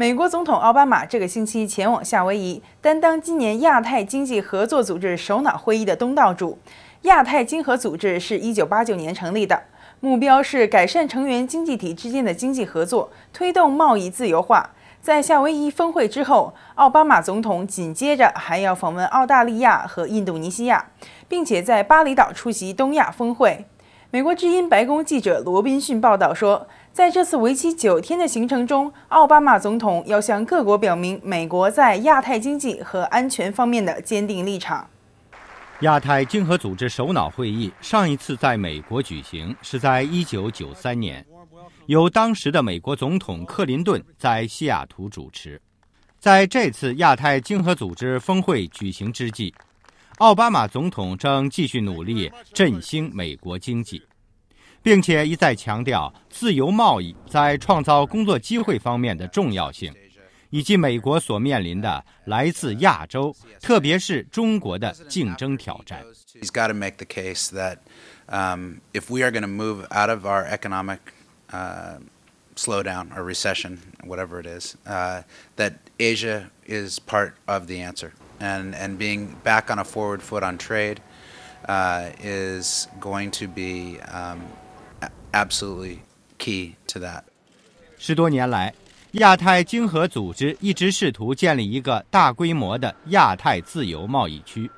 美国总统奥巴马这个星期前往夏威夷，担当今年亚太经济合作组织首脑会议的东道主。亚太经合组织是一九八九年成立的，目标是改善成员经济体之间的经济合作，推动贸易自由化。在夏威夷峰会之后，奥巴马总统紧接着还要访问澳大利亚和印度尼西亚，并且在巴厘岛出席东亚峰会。美国之音白宫记者罗宾逊报道说，在这次为期九天的行程中，奥巴马总统要向各国表明美国在亚太经济和安全方面的坚定立场。亚太经合组织首脑会议上一次在美国举行是在1993年，由当时的美国总统克林顿在西雅图主持。在这次亚太经合组织峰会举行之际。奥巴马总统正继续努力振兴美国经济，并且一再强调自由贸易在创造工作机会方面的重要性，以及美国所面临的来自亚洲，特别是中国的竞争挑战。He's got to make the case that, um, if we are going to move out of our economic, uh, slowdown or recession, whatever it is, uh, that Asia is part of the answer. and and being back on a forward foot on trade uh is going to be um absolutely key to that 十多年来亚太经合组织一直试图建立一个大规模的亚太自由贸易区，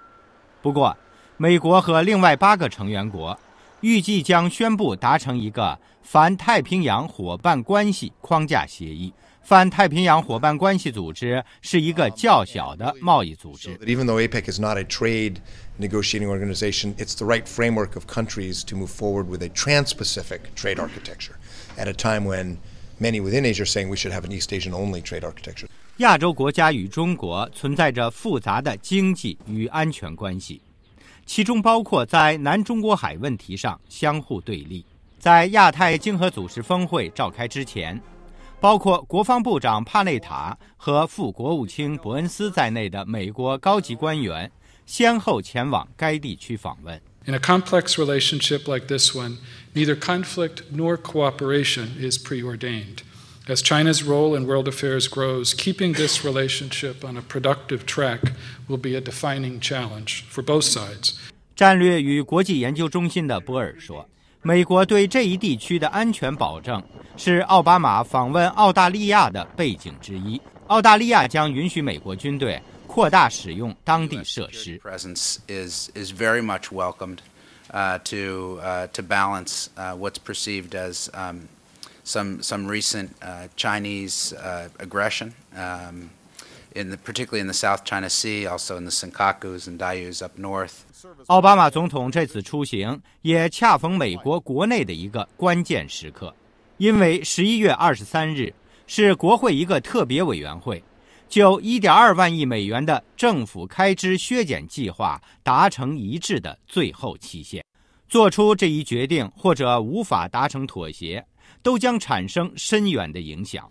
不过美国和另外八个成员国预计将宣布达成一个反太平洋伙伴关系框架协议。泛太平洋伙伴关系组织是一个较小的贸易组织。Even though APEC is not a trade negotiating organization, it's the right framework of countries to move forward with a trans-Pacific trade architecture at a time when many within Asia are saying we should have an East Asian-only trade architecture. 亚洲国家与中国存在着复杂的经济与安全关系，其中包括在南中国海问题上相互对立。在亚太经合组织峰会召开之前。包括国防部长帕内塔和副国务卿伯恩斯在内的美国高级官员先后前往该地区访问。In a complex relationship like this one, neither conflict nor cooperation is preordained. As China's role in world affairs grows, keeping this relationship on a productive track will be a defining challenge for both sides. 战略与国际研究中心的波尔说。美国对这一地区的安全保证是奥巴马访问澳大利亚的背景之一。澳大利亚将允许美国军队扩大使用当地设施。Presence is is very much welcomed uh, to uh, to balance uh, what's perceived as um, some some recent Chinese aggression. Um, in the, particularly in the South China Sea, also in the Senkakus and Dayus up north. 奥巴马总统这次出行也恰逢美国国内的一个关键时刻，因为十一月二十三日是国会一个特别委员会就一点二万亿美元的政府开支削减计划达成一致的最后期限。做出这一决定或者无法达成妥协，都将产生深远的影响。